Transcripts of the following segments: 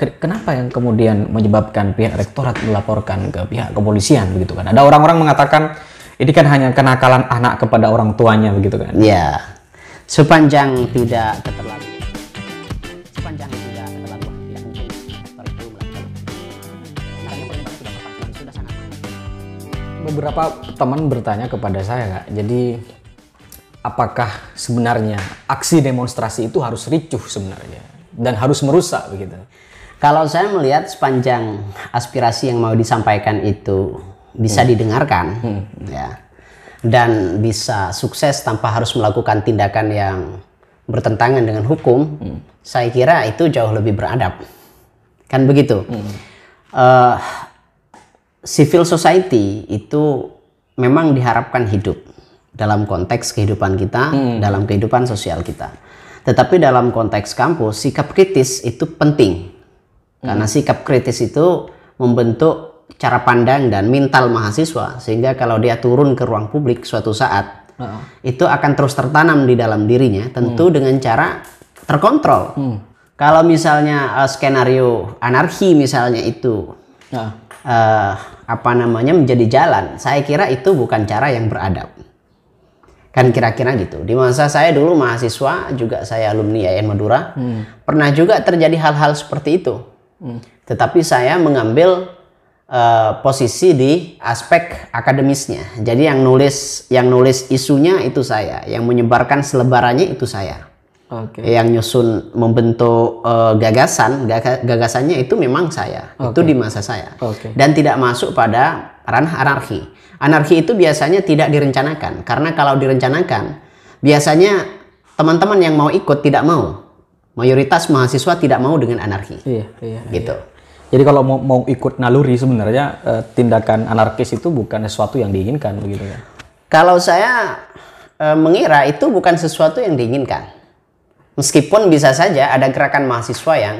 kenapa yang kemudian menyebabkan pihak rektorat melaporkan ke pihak kepolisian begitu kan? Ada orang-orang mengatakan ini kan hanya kenakalan anak kepada orang tuanya begitu kan? Iya. Sepanjang tidak keterlaluan. Sepanjang tidak keterlaluan tidak mungkin rektor itu melakukan. Nah, yang paling sudah sudah sangat. Beberapa teman bertanya kepada saya kak, jadi apakah sebenarnya aksi demonstrasi itu harus ricuh sebenarnya dan harus merusak begitu? Kalau saya melihat sepanjang aspirasi yang mau disampaikan itu bisa hmm. didengarkan, hmm. ya, dan bisa sukses tanpa harus melakukan tindakan yang bertentangan dengan hukum, hmm. saya kira itu jauh lebih beradab, kan begitu. Hmm. Uh, civil society itu memang diharapkan hidup dalam konteks kehidupan kita, hmm. dalam kehidupan sosial kita. Tetapi dalam konteks kampus, sikap kritis itu penting karena sikap kritis itu membentuk cara pandang dan mental mahasiswa sehingga kalau dia turun ke ruang publik suatu saat uh. itu akan terus tertanam di dalam dirinya tentu hmm. dengan cara terkontrol. Hmm. Kalau misalnya uh, skenario anarki misalnya itu uh. Uh, apa namanya menjadi jalan, saya kira itu bukan cara yang beradab kan kira-kira gitu di masa saya dulu mahasiswa juga saya alumni IAIN Madura hmm. pernah juga terjadi hal-hal seperti itu tetapi saya mengambil uh, posisi di aspek akademisnya. Jadi yang nulis yang nulis isunya itu saya, yang menyebarkan selebarannya itu saya. Okay. Yang nyusun membentuk uh, gagasan, gagasannya itu memang saya. Okay. Itu di masa saya. Okay. Dan tidak masuk pada ranah anarki. Anarki itu biasanya tidak direncanakan karena kalau direncanakan biasanya teman-teman yang mau ikut tidak mau mayoritas mahasiswa tidak mau dengan anarki. Iya, iya. Gitu. Iya. Jadi kalau mau, mau ikut naluri sebenarnya eh, tindakan anarkis itu bukan sesuatu yang diinginkan begitu ya. Kalau saya eh, mengira itu bukan sesuatu yang diinginkan. Meskipun bisa saja ada gerakan mahasiswa yang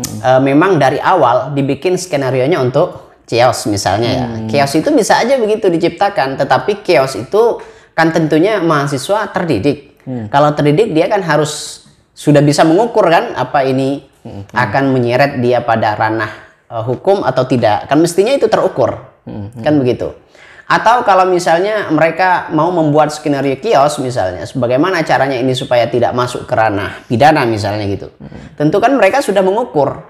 hmm. eh, memang dari awal dibikin skenarionya untuk chaos misalnya ya. Hmm. Chaos itu bisa aja begitu diciptakan, tetapi chaos itu kan tentunya mahasiswa terdidik. Hmm. Kalau terdidik dia kan harus sudah bisa mengukur kan apa ini hmm. akan menyeret dia pada ranah uh, hukum atau tidak kan mestinya itu terukur hmm. kan begitu atau kalau misalnya mereka mau membuat skenario kios misalnya bagaimana caranya ini supaya tidak masuk ke ranah pidana misalnya gitu hmm. tentu kan mereka sudah mengukur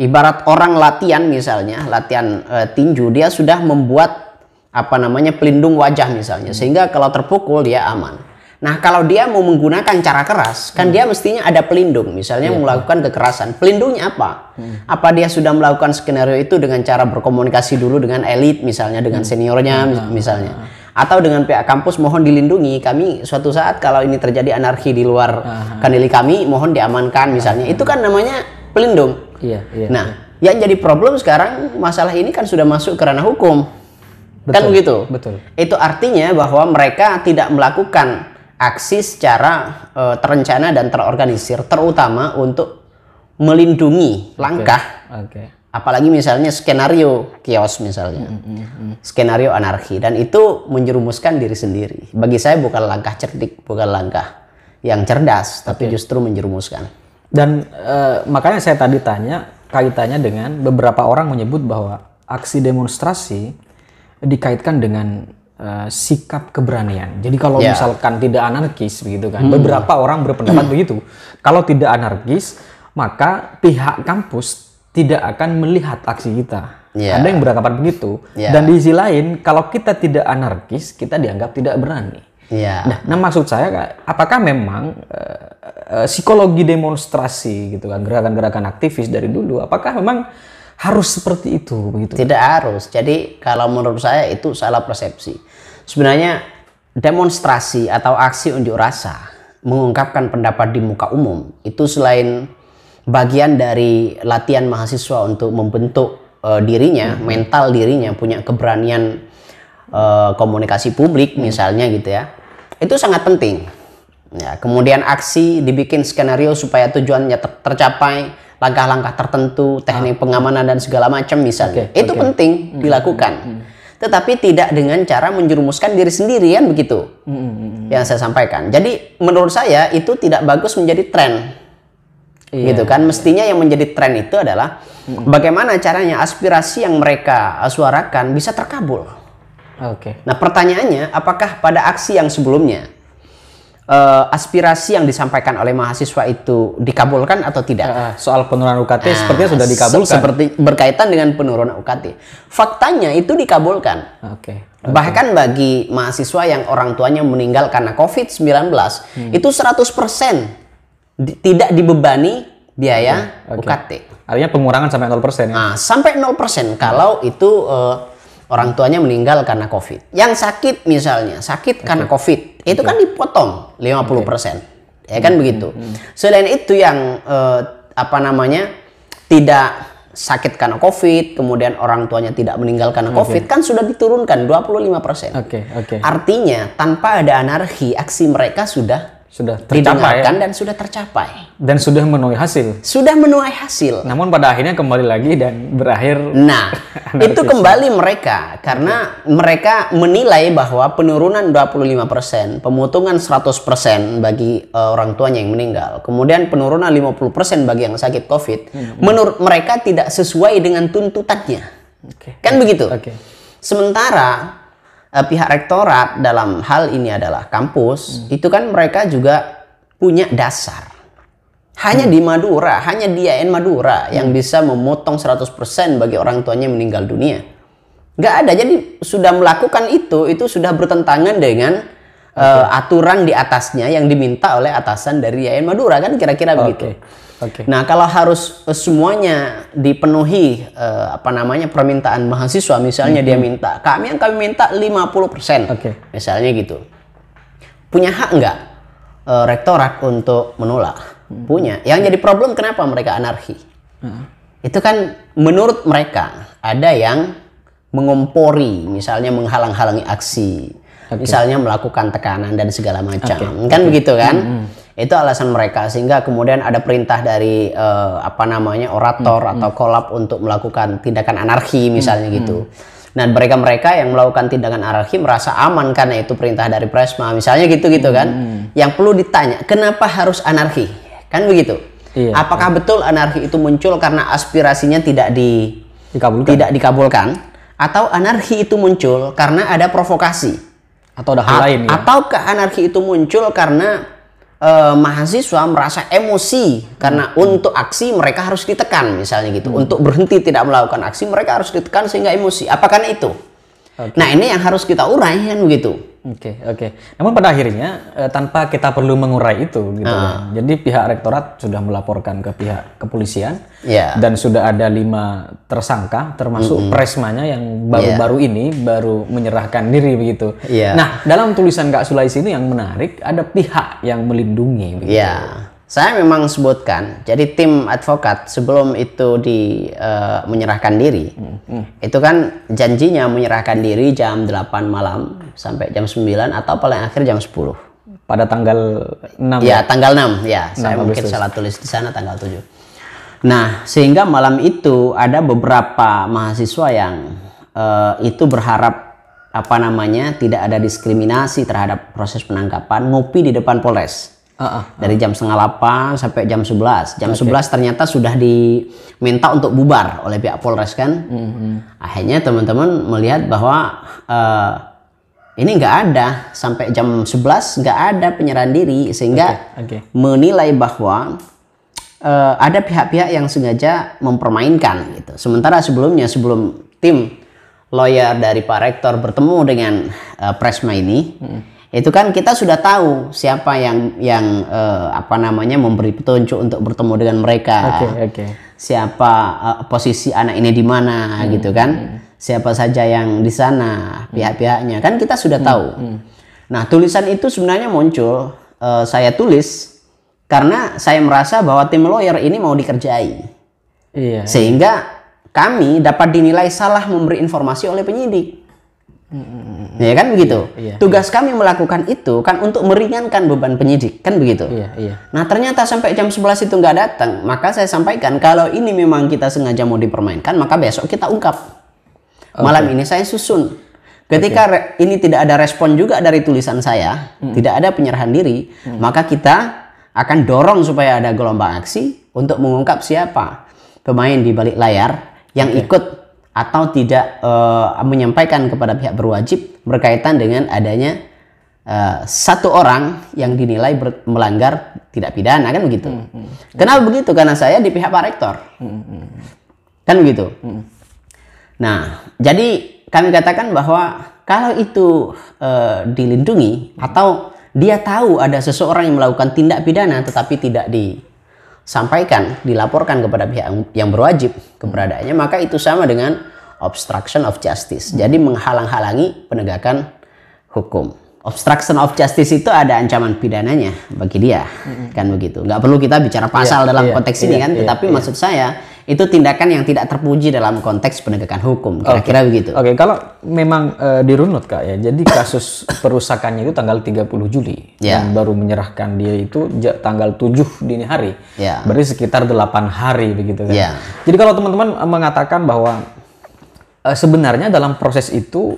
ibarat orang latihan misalnya latihan uh, tinju dia sudah membuat apa namanya pelindung wajah misalnya sehingga kalau terpukul dia aman Nah, kalau dia mau menggunakan cara keras, kan hmm. dia mestinya ada pelindung. Misalnya yeah. melakukan kekerasan, pelindungnya apa? Hmm. Apa dia sudah melakukan skenario itu dengan cara berkomunikasi dulu dengan elit, misalnya dengan hmm. seniornya, hmm. misalnya, atau dengan pihak kampus mohon dilindungi. Kami suatu saat kalau ini terjadi anarki di luar hmm. kendali kami, mohon diamankan, misalnya. Hmm. Itu kan namanya pelindung. Yeah, yeah, nah, yeah. yang jadi problem sekarang masalah ini kan sudah masuk ke ranah hukum. Kan Betul, kan begitu? Betul. Itu artinya bahwa mereka tidak melakukan aksi secara uh, terencana dan terorganisir, terutama untuk melindungi langkah. Okay. Okay. Apalagi misalnya skenario kios misalnya, mm -hmm. skenario anarki dan itu menjerumuskan diri sendiri. Bagi saya bukan langkah cerdik, bukan langkah yang cerdas, tapi justru menjerumuskan. Dan uh, makanya saya tadi tanya kaitannya dengan beberapa orang menyebut bahwa aksi demonstrasi dikaitkan dengan Eh, sikap keberanian. Jadi kalau yeah. misalkan tidak anarkis begitu kan, hmm. beberapa orang berpendapat hmm. begitu. Kalau tidak anarkis, maka pihak kampus tidak akan melihat aksi kita. Yeah. Ada yang beranggapan begitu. Yeah. Dan di sisi lain, kalau kita tidak anarkis, kita dianggap tidak berani. Yeah. Nah, nah maksud saya, apakah memang uh, uh, psikologi demonstrasi gitu kan, gerakan-gerakan aktivis dari dulu, apakah memang harus seperti itu begitu. Tidak harus. Jadi kalau menurut saya itu salah persepsi. Sebenarnya demonstrasi atau aksi unjuk rasa mengungkapkan pendapat di muka umum itu selain bagian dari latihan mahasiswa untuk membentuk uh, dirinya, hmm. mental dirinya punya keberanian uh, komunikasi publik hmm. misalnya gitu ya. Itu sangat penting. Ya, kemudian aksi dibikin skenario supaya tujuannya ter tercapai langkah-langkah tertentu, teknik ah. pengamanan dan segala macam misalnya. Okay, itu okay. penting hmm, hmm, dilakukan. Mm -hmm. Tetapi tidak dengan cara menjerumuskan diri sendirian begitu. Mm -hmm. Yang saya sampaikan. Jadi menurut saya itu tidak bagus menjadi tren. Yeah. Gitu kan. Iya. Mestinya yang menjadi tren itu adalah mm -hmm. bagaimana caranya aspirasi yang mereka suarakan bisa terkabul. Oke. Okay. Nah, pertanyaannya apakah pada aksi yang sebelumnya uh, aspirasi yang disampaikan oleh mahasiswa itu dikabulkan atau tidak? Ah, soal penurunan UKT uh, ah, sepertinya sudah dikabulkan. Seperti berkaitan dengan penurunan UKT. Faktanya itu dikabulkan. Oke. Okay. Bahkan bagi mahasiswa yang orang tuanya meninggal karena COVID-19 hmm. itu 100% di, tidak dibebani biaya okay. UKT. Artinya pengurangan sampai 0% ya. Nah, sampai 0% kalau itu uh, orang tuanya meninggal karena COVID. Yang sakit misalnya, sakit okay. karena COVID itu iya. kan dipotong 50%. Okay. Ya kan hmm, begitu. Hmm, hmm, Selain itu yang eh, apa namanya? tidak sakit karena COVID, kemudian orang tuanya tidak meninggal karena COVID, kan sudah diturunkan 25%. Oke, okay, oke. Okay. Artinya tanpa ada anarki, aksi mereka sudah sudah tercapai ya? dan sudah tercapai dan sudah menuai hasil sudah menuai hasil namun pada akhirnya kembali lagi dan berakhir nah itu kembali mereka karena okay. mereka menilai bahwa penurunan 25% pemotongan 100% bagi uh, orang tuanya yang meninggal kemudian penurunan 50% bagi yang sakit covid hmm. menurut mereka tidak sesuai dengan tuntutannya okay. kan begitu okay. sementara uh, pihak rektorat dalam hal ini adalah kampus, hmm. itu kan mereka juga punya dasar. Hanya hmm. di Madura, hanya di AN Madura hmm. yang bisa memotong 100% bagi orang tuanya meninggal dunia. Nggak ada, jadi sudah melakukan itu, itu sudah bertentangan dengan okay. Eh, aturan di atasnya yang diminta oleh atasan dari Yayan Madura kan kira-kira okay. begitu. Okay. Nah kalau harus eh, semuanya dipenuhi uh, apa namanya permintaan mahasiswa misalnya mm -hmm. dia mm-hmm. minta kami yang kami minta 50% okay. misalnya gitu punya hak nggak uh, rektorat untuk menolak mm -hmm. punya yang jadi problem kenapa mereka anarki mm -hmm. itu kan menurut mereka ada yang mengompori misalnya menghalang-halangi aksi okay. misalnya melakukan tekanan dan segala macam okay. kan okay. begitu kan mm -hmm. itu alasan mereka sehingga kemudian ada perintah dari uh, apa namanya orator mm -hmm. atau kolab untuk melakukan tindakan anarki misalnya mm -hmm. gitu Nah, mereka-mereka yang melakukan tindakan anarki merasa aman karena itu perintah dari Presma. Misalnya gitu-gitu kan. Hmm, hmm. Yang perlu ditanya, kenapa harus anarki? Kan begitu. Iya, Apakah iya. betul anarki itu muncul karena aspirasinya tidak di dikabulkan. tidak dikabulkan atau anarki itu muncul karena ada provokasi? atau ada hal lain ya? ataukah anarki itu muncul karena uh, mahasiswa merasa emosi karena hmm. untuk aksi mereka harus ditekan misalnya gitu hmm. untuk berhenti tidak melakukan aksi mereka harus ditekan sehingga emosi apakah itu okay. nah ini yang harus kita uraikan kan begitu Oke okay, oke. Okay. Namun pada akhirnya eh, tanpa kita perlu mengurai itu gitu. Uh. Kan. Jadi pihak rektorat sudah melaporkan ke pihak kepolisian yeah. dan sudah ada lima tersangka termasuk mm -hmm. presmanya yang baru-baru yeah. ini baru menyerahkan diri begitu. Yeah. Nah dalam tulisan Kak Sulais ini yang menarik ada pihak yang melindungi. Begitu. Yeah saya memang sebutkan, jadi tim advokat sebelum itu di uh, menyerahkan diri, hmm. Hmm. itu kan janjinya menyerahkan diri jam 8 malam sampai jam 9 atau paling akhir jam 10. Pada tanggal 6? Ya, ya? tanggal 6. Ya, 6 saya Agustus. mungkin salah tulis di sana tanggal 7. Nah, sehingga malam itu ada beberapa mahasiswa yang uh, itu berharap apa namanya tidak ada diskriminasi terhadap proses penangkapan ngopi di depan Polres dari jam setengah delapan sampai jam sebelas. jam okay. ternyata sudah diminta untuk bubar oleh pihak Polres kan mm -hmm. akhirnya teman-teman melihat bahwa uh, ini nggak ada sampai jam sebelas nggak ada penyerahan diri sehingga okay. Okay. menilai bahwa uh, ada pihak-pihak yang sengaja mempermainkan gitu sementara sebelumnya sebelum tim lawyer dari Pak Rektor bertemu dengan uh, Presma ini mm -hmm itu kan kita sudah tahu siapa yang yang uh, apa namanya memberi petunjuk untuk bertemu dengan mereka okay, okay. siapa uh, posisi anak ini di mana hmm, gitu kan hmm. siapa saja yang di sana hmm. pihak-pihaknya kan kita sudah hmm, tahu hmm. nah tulisan itu sebenarnya muncul uh, saya tulis karena saya merasa bahwa tim lawyer ini mau dikerjai iya, sehingga iya. kami dapat dinilai salah memberi informasi oleh penyidik Hmm. Ya kan begitu. Iya, iya, Tugas iya. kami melakukan itu kan untuk meringankan beban penyidik, kan begitu. Iya, iya. Nah, ternyata sampai jam 11 itu nggak datang, maka saya sampaikan kalau ini memang kita sengaja mau dipermainkan, maka besok kita ungkap. Okay. Malam ini saya susun. Ketika okay. ini tidak ada respon juga dari tulisan saya, mm -hmm. tidak ada penyerahan diri, mm -hmm. maka kita akan dorong supaya ada gelombang aksi untuk mengungkap siapa pemain di balik layar yang okay. ikut atau tidak uh, menyampaikan kepada pihak berwajib berkaitan dengan adanya uh, satu orang yang dinilai melanggar tidak pidana kan begitu. Hmm, hmm, Kenapa begitu? Karena saya di pihak Pak Rektor. Hmm, hmm. hmm. Kan begitu. Hmm. Nah, jadi kami katakan bahwa kalau itu uh, dilindungi hmm. atau dia tahu ada seseorang yang melakukan tindak pidana tetapi tidak di sampaikan, dilaporkan kepada pihak yang berwajib keberadaannya, hmm. maka itu sama dengan obstruction of justice. Hmm. Jadi menghalang-halangi penegakan hukum obstruction of justice itu ada ancaman pidananya bagi dia mm-hmm. kan begitu nggak perlu kita bicara iya, pasal yeah, dalam yeah, konteks yeah, ini iya, kan yeah, tetapi yeah. maksud saya itu tindakan yang tidak terpuji dalam konteks penegakan hukum kira-kira okay. begitu oke okay, kalau memang uh, dirunut kak ya jadi kasus perusakannya itu tanggal 30 Juli yeah. dan baru menyerahkan dia itu tanggal 7 dini hari yeah. berarti sekitar 8 hari begitu kan yeah. jadi kalau teman-teman eh, mengatakan bahwa uh, sebenarnya dalam proses itu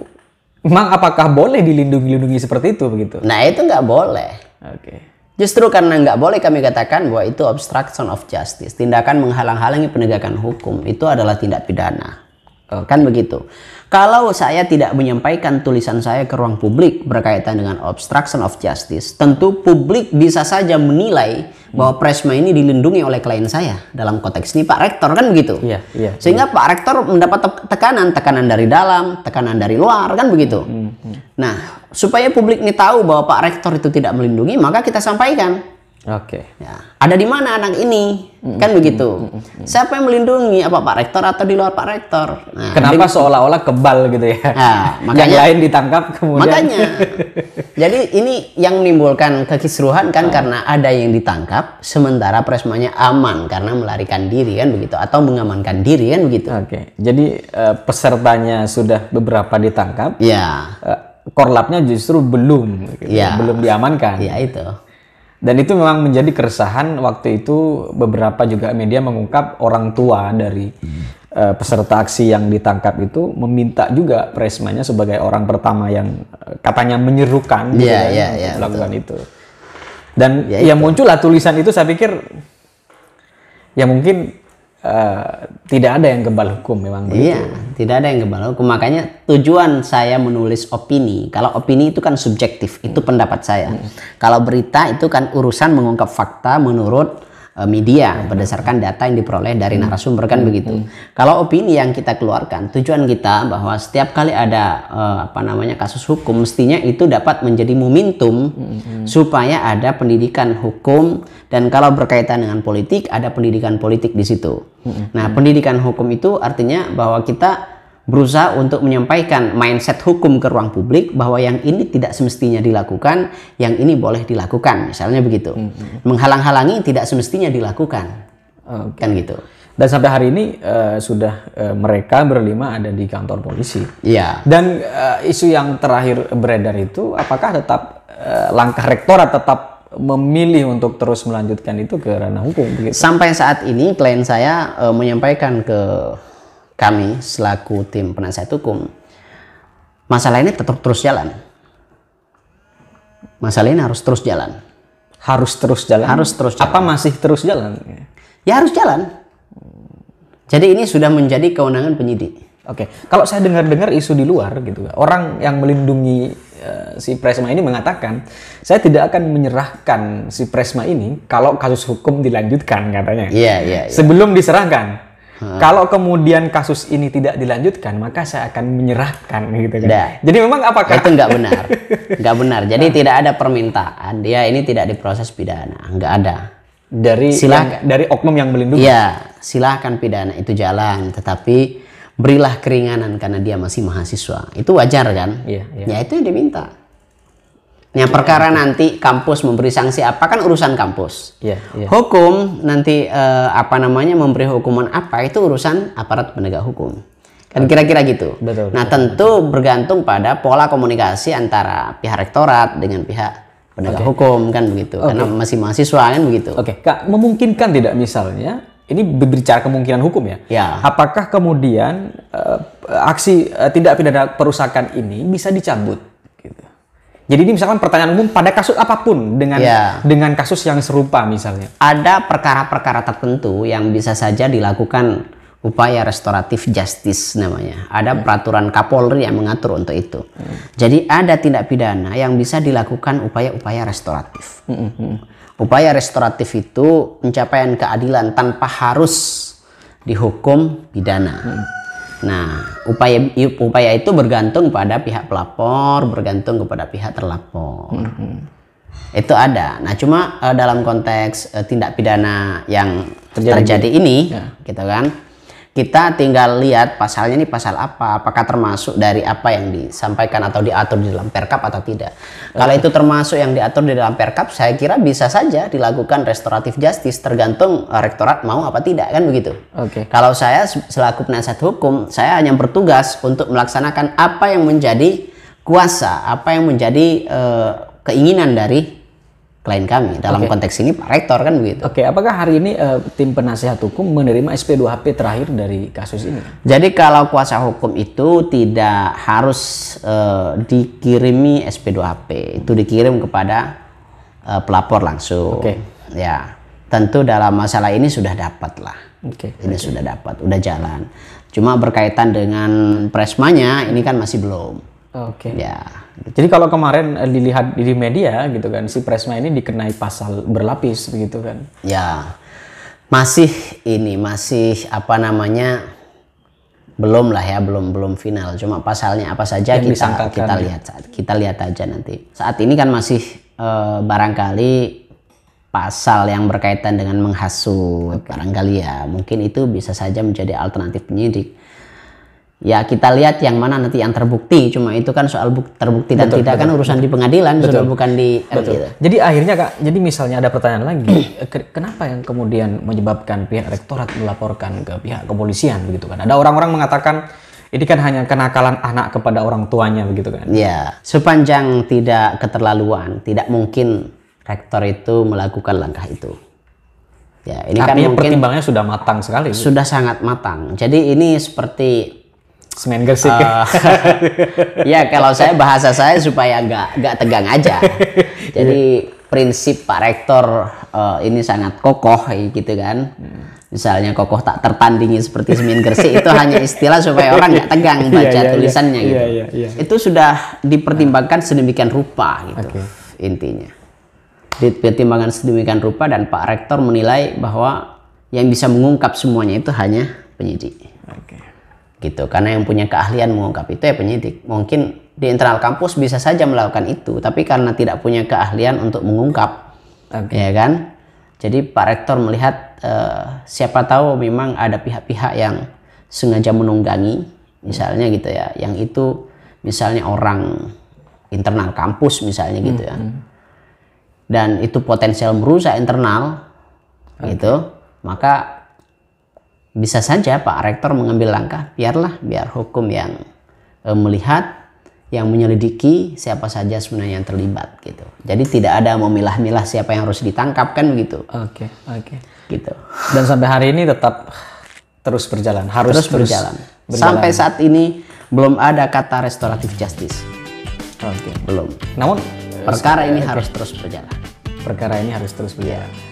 Emang apakah boleh dilindungi-lindungi seperti itu begitu? Nah itu nggak boleh. Oke. Okay. Justru karena nggak boleh kami katakan bahwa itu obstruction of justice, tindakan menghalang-halangi penegakan hukum itu adalah tindak pidana, okay. kan begitu. Kalau saya tidak menyampaikan tulisan saya ke ruang publik berkaitan dengan obstruction of justice, tentu publik bisa saja menilai bahwa Presma ini dilindungi oleh klien saya dalam konteks ini Pak Rektor kan begitu. Iya, iya. Sehingga iya. Pak Rektor mendapat tekanan, tekanan dari dalam, tekanan dari luar kan begitu. Mm, mm. Nah, supaya publik ini tahu bahwa Pak Rektor itu tidak melindungi, maka kita sampaikan Oke. Okay. Ya. Ada di mana anak ini? Mm-hmm. Kan begitu. Mm-hmm. Siapa yang melindungi? Apa Pak Rektor atau di luar Pak Rektor? Nah, Kenapa seolah-olah kebal gitu ya? Nah, makanya, yang lain ditangkap kemudian. Makanya. jadi ini yang menimbulkan kekisruhan kan oh. karena ada yang ditangkap sementara presmanya aman karena melarikan diri kan begitu atau mengamankan diri kan begitu. Oke. Okay. Jadi uh, pesertanya sudah beberapa ditangkap. Ya. Yeah. Uh, korlapnya justru belum, gitu ya, ya. belum diamankan. Ya itu. Dan itu memang menjadi keresahan waktu itu beberapa juga media mengungkap orang tua dari hmm. uh, peserta aksi yang ditangkap itu meminta juga presmanya sebagai orang pertama yang eh, katanya menyerukan yeah, gitu, yeah, kan, yeah, iya, melakukan itu. Dan ya yang itu. muncullah tulisan itu saya pikir ya mungkin Eh, tidak ada yang kebal hukum memang begitu. Iya, tidak ada yang kebal hukum. Makanya tujuan saya menulis opini, kalau opini itu kan subjektif, itu pendapat saya. Hmm. Kalau berita itu kan urusan mengungkap fakta menurut Eh, media berdasarkan data yang diperoleh dari hmm. narasumber kan hmm, begitu. Hmm. Kalau opini yang kita keluarkan, tujuan kita bahwa setiap kali ada eh, apa namanya kasus hukum mestinya itu dapat menjadi momentum supaya ada pendidikan hukum dan kalau berkaitan dengan politik ada pendidikan politik di situ. Nah, pendidikan hukum itu artinya bahwa kita berusaha untuk menyampaikan mindset hukum ke ruang publik bahwa yang ini tidak semestinya dilakukan, yang ini boleh dilakukan, misalnya begitu. hmm. hmm. Menghalang-halangi tidak semestinya dilakukan, okay. kan gitu. Dan sampai hari ini uh, sudah uh, mereka berlima ada di kantor polisi. Iya. Dan uh, isu yang terakhir beredar itu, apakah tetap uh, langkah rektorat tetap memilih untuk terus melanjutkan itu ke ranah hukum. Begitu. Sampai saat ini klien saya uh, menyampaikan ke kami selaku tim penasihat hukum masalah ini tetap terus jalan. Masalah ini harus terus jalan. Harus terus jalan. Harus terus jalan. Apa masih terus jalan? Ya harus jalan. Jadi ini sudah menjadi kewenangan penyidik. Oke, kalau saya dengar-dengar isu di luar gitu, orang yang melindungi eh, si Presma ini mengatakan, saya tidak akan menyerahkan si Presma ini kalau kasus hukum dilanjutkan katanya. Iya, yeah, iya. Yeah, yeah. Sebelum diserahkan. Ah. Kalau kemudian kasus ini tidak dilanjutkan, maka saya akan menyerahkan gitu kan. Nah, Jadi memang apakah itu nggak benar? nggak benar. Jadi nah. tidak ada permintaan. Dia ini tidak diproses pidana, nggak ada. Dari silahkan, yang, dari oknum yang melindungi. Iya, silahkan pidana itu jalan, tetapi berilah keringanan karena dia masih mahasiswa. Itu wajar kan? Iya. Ya. ya itu yang diminta. Nah, perkara nanti kampus memberi sanksi apa kan urusan kampus. Ya, ya. Hukum nanti eh, apa namanya memberi hukuman apa itu urusan aparat penegak hukum. Kan kira-kira gitu. Betul, nah, tentu betul. bergantung pada pola komunikasi antara pihak rektorat dengan pihak penegak okay. hukum kan begitu. Okay. Karena masih mahasiswa kan begitu. Oke, okay. Kak, memungkinkan tidak misalnya ini berbicara kemungkinan hukum ya. ya. Apakah kemudian eh, aksi eh, tidak pidana perusakan ini bisa dicabut? Jadi ini misalkan pertanyaan umum pada kasus apapun dengan yeah. dengan kasus yang serupa misalnya. Ada perkara-perkara tertentu yang bisa saja dilakukan upaya restoratif justice namanya. Ada hmm. peraturan Kapolri yang mengatur untuk itu. Hmm. Jadi ada tindak pidana yang bisa dilakukan upaya-upaya restoratif. Hmm. Upaya restoratif itu pencapaian keadilan tanpa harus dihukum pidana. Hmm Nah, upaya upaya itu bergantung pada pihak pelapor, bergantung kepada pihak terlapor. Mm -hmm. Itu ada. Nah, cuma uh, dalam konteks uh, tindak pidana yang terjadi, terjadi ini, ya. gitu kan? kita tinggal lihat pasalnya ini pasal apa apakah termasuk dari apa yang disampaikan atau diatur di dalam perkap atau tidak kalau itu termasuk yang diatur di dalam perkap saya kira bisa saja dilakukan restoratif justice tergantung eh, rektorat mau apa tidak kan begitu oke kalau saya selaku penasihat hukum saya hanya bertugas untuk melaksanakan apa yang menjadi kuasa apa yang menjadi uh, keinginan dari klien kami. Dalam okay. konteks ini Pak Rektor kan begitu. Oke, okay. apakah hari ini uh, tim penasehat hukum menerima SP2HP terakhir dari kasus ini? Jadi kalau kuasa hukum itu tidak harus uh, dikirimi SP2HP, itu dikirim kepada uh, pelapor langsung. Oke. Okay. Ya, tentu dalam masalah ini sudah dapat lah. Oke. Okay. Ini okay. sudah dapat, udah jalan. Cuma berkaitan dengan presmanya ini kan masih belum. Oke. Okay. Ya. Jadi kalau kemarin eh, dilihat di media gitu kan, si Presma ini dikenai pasal berlapis begitu kan? Ya, masih ini masih apa namanya belum lah ya belum belum final cuma pasalnya apa saja Yang kita kita ya. lihat saat kita lihat aja nanti saat ini kan masih e, barangkali pasal yang berkaitan dengan menghasut barangkali ya mungkin itu bisa saja menjadi alternatif penyidik ya kita lihat yang mana nanti yang terbukti cuma itu kan soal bukti, terbukti dan tidak kan betul, kan urusan betul. di pengadilan betul, sudah bukan di betul. Gitu. jadi akhirnya kak jadi misalnya ada pertanyaan lagi kenapa yang kemudian menyebabkan pihak rektorat melaporkan ke pihak kepolisian begitu kan ada orang-orang mengatakan ini kan hanya kenakalan anak kepada orang tuanya begitu kan ya sepanjang tidak keterlaluan tidak mungkin rektor itu melakukan langkah itu ya ini Artinya kan mungkin pertimbangannya sudah matang sekali sudah sangat matang jadi ini seperti Semen gersik. Uh, ah. ya kalau saya bahasa saya supaya nggak nggak tegang aja. Jadi iya. prinsip Pak Rektor uh, ini sangat kokoh ya, gitu kan. Misalnya kokoh tak tertandingi seperti Semen gersik itu hanya istilah supaya orang nggak tegang iya, baca iya, tulisannya gitu. Itu sudah dipertimbangkan sedemikian rupa gitu okay. intinya. Dipertimbangkan sedemikian rupa dan Pak Rektor menilai bahwa yang bisa mengungkap semuanya itu hanya penyidik. Okay gitu karena yang punya keahlian mengungkap itu ya penyidik mungkin di internal kampus bisa saja melakukan itu tapi karena tidak punya keahlian untuk mengungkap okay. ya kan jadi Pak Rektor melihat uh, siapa tahu memang ada pihak-pihak yang sengaja menunggangi misalnya gitu ya yang itu misalnya orang internal kampus misalnya gitu ya hmm, hmm. dan itu potensial merusak internal okay. gitu maka bisa saja Pak Rektor mengambil langkah, biarlah biar hukum yang e, melihat, yang menyelidiki siapa saja sebenarnya yang terlibat gitu. Jadi tidak ada memilah-milah siapa yang harus ditangkap kan begitu. Oke, okay, oke. Okay. Gitu. Dan sampai hari ini tetap terus berjalan, harus terus, terus berjalan. berjalan. Sampai saat ini belum ada kata restoratif justice. Oke, okay. belum. Namun perkara eh, ini okay. harus terus berjalan. Perkara ini harus terus berjalan. Yeah.